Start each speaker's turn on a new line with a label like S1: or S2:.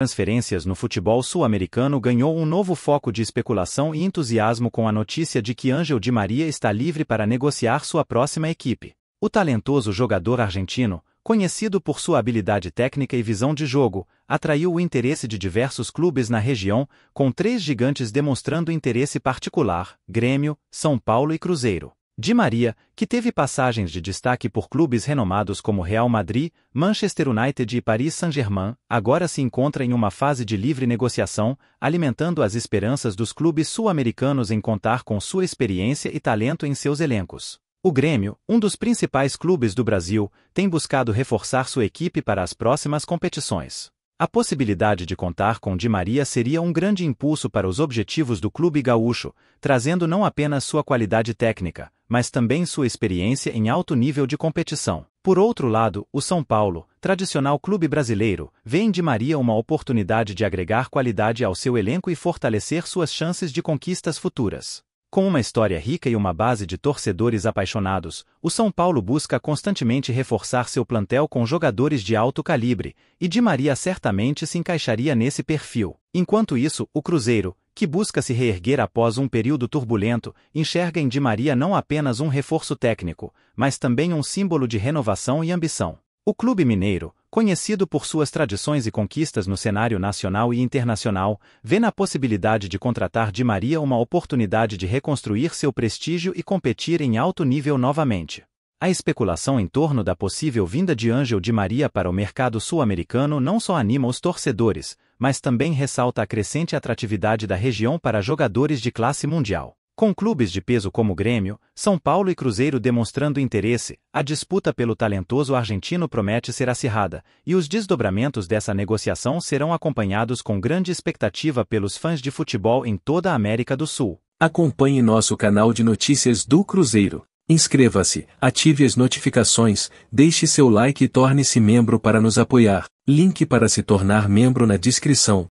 S1: transferências no futebol sul-americano ganhou um novo foco de especulação e entusiasmo com a notícia de que Ángel Di Maria está livre para negociar sua próxima equipe. O talentoso jogador argentino, conhecido por sua habilidade técnica e visão de jogo, atraiu o interesse de diversos clubes na região, com três gigantes demonstrando interesse particular: Grêmio, São Paulo e Cruzeiro. Di Maria, que teve passagens de destaque por clubes renomados como Real Madrid, Manchester United e Paris Saint-Germain, agora se encontra em uma fase de livre negociação, alimentando as esperanças dos clubes sul-americanos em contar com sua experiência e talento em seus elencos. O Grêmio, um dos principais clubes do Brasil, tem buscado reforçar sua equipe para as próximas competições. A possibilidade de contar com Di Maria seria um grande impulso para os objetivos do clube gaúcho, trazendo não apenas sua qualidade técnica, mas também sua experiência em alto nível de competição. Por outro lado, o São Paulo, tradicional clube brasileiro, vê em Di Maria uma oportunidade de agregar qualidade ao seu elenco e fortalecer suas chances de conquistas futuras. Com uma história rica e uma base de torcedores apaixonados, o São Paulo busca constantemente reforçar seu plantel com jogadores de alto calibre, e Di Maria certamente se encaixaria nesse perfil. Enquanto isso, o Cruzeiro, que busca se reerguer após um período turbulento, enxerga em Di Maria não apenas um reforço técnico, mas também um símbolo de renovação e ambição. O clube mineiro, conhecido por suas tradições e conquistas no cenário nacional e internacional, vê na possibilidade de contratar Di Maria uma oportunidade de reconstruir seu prestígio e competir em alto nível novamente. A especulação em torno da possível vinda de Angel de Maria para o mercado sul-americano não só anima os torcedores, mas também ressalta a crescente atratividade da região para jogadores de classe mundial. Com clubes de peso como Grêmio, São Paulo e Cruzeiro demonstrando interesse, a disputa pelo talentoso argentino promete ser acirrada, e os desdobramentos dessa negociação serão acompanhados com grande expectativa pelos fãs de futebol em toda a América do Sul. Acompanhe nosso canal de notícias do Cruzeiro. Inscreva-se, ative as notificações, deixe seu like e torne-se membro para nos apoiar. Link para se tornar membro na descrição.